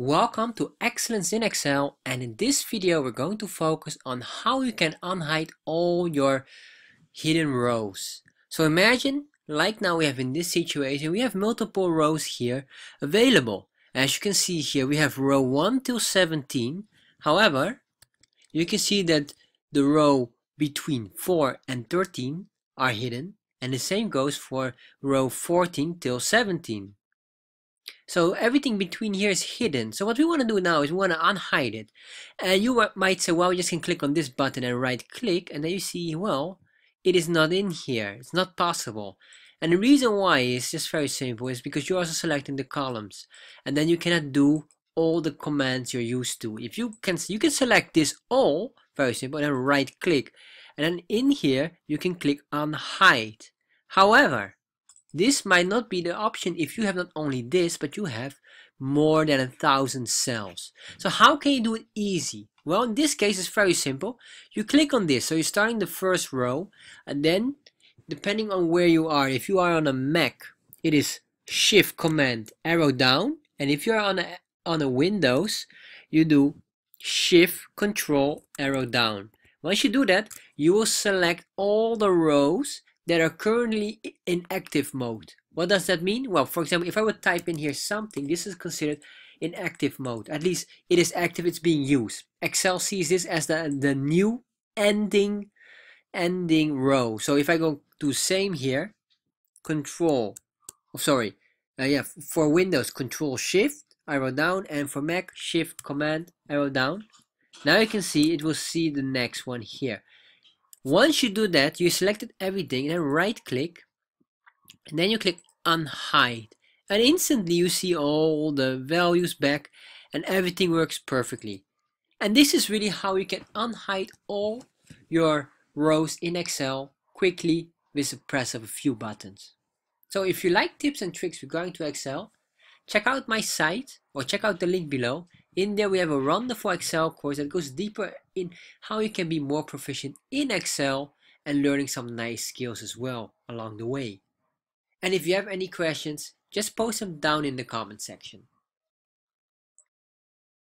Welcome to Excellence in Excel and in this video we're going to focus on how you can unhide all your hidden rows. So imagine like now we have in this situation we have multiple rows here available. As you can see here we have row 1 till 17 however you can see that the row between 4 and 13 are hidden and the same goes for row 14 till 17. So everything between here is hidden. So what we want to do now is we want to unhide it. And you might say, well, you just can click on this button and right click. And then you see, well, it is not in here. It's not possible. And the reason why is just very simple is because you're also selecting the columns. And then you cannot do all the commands you're used to. If you can, you can select this all, very simple, and then right click. And then in here, you can click on hide. However, this might not be the option if you have not only this, but you have more than a thousand cells. So how can you do it easy? Well, in this case, it's very simple. You click on this, so you're starting the first row, and then, depending on where you are, if you are on a Mac, it is Shift Command arrow down, and if you're on a on a Windows, you do Shift Control arrow down. Once you do that, you will select all the rows that are currently in active mode. What does that mean? Well, for example, if I would type in here something, this is considered in active mode. At least it is active, it's being used. Excel sees this as the, the new ending ending row. So if I go to same here, control, oh, sorry, uh, yeah, for Windows, control shift, arrow down, and for Mac, shift command, arrow down. Now you can see it will see the next one here. Once you do that, you selected everything, then right click, and then you click unhide. And instantly you see all the values back and everything works perfectly. And this is really how you can unhide all your rows in Excel quickly with the press of a few buttons. So if you like tips and tricks regarding to Excel, check out my site or check out the link below in there, we have a Run the for Excel course that goes deeper in how you can be more proficient in Excel and learning some nice skills as well along the way. And if you have any questions, just post them down in the comment section.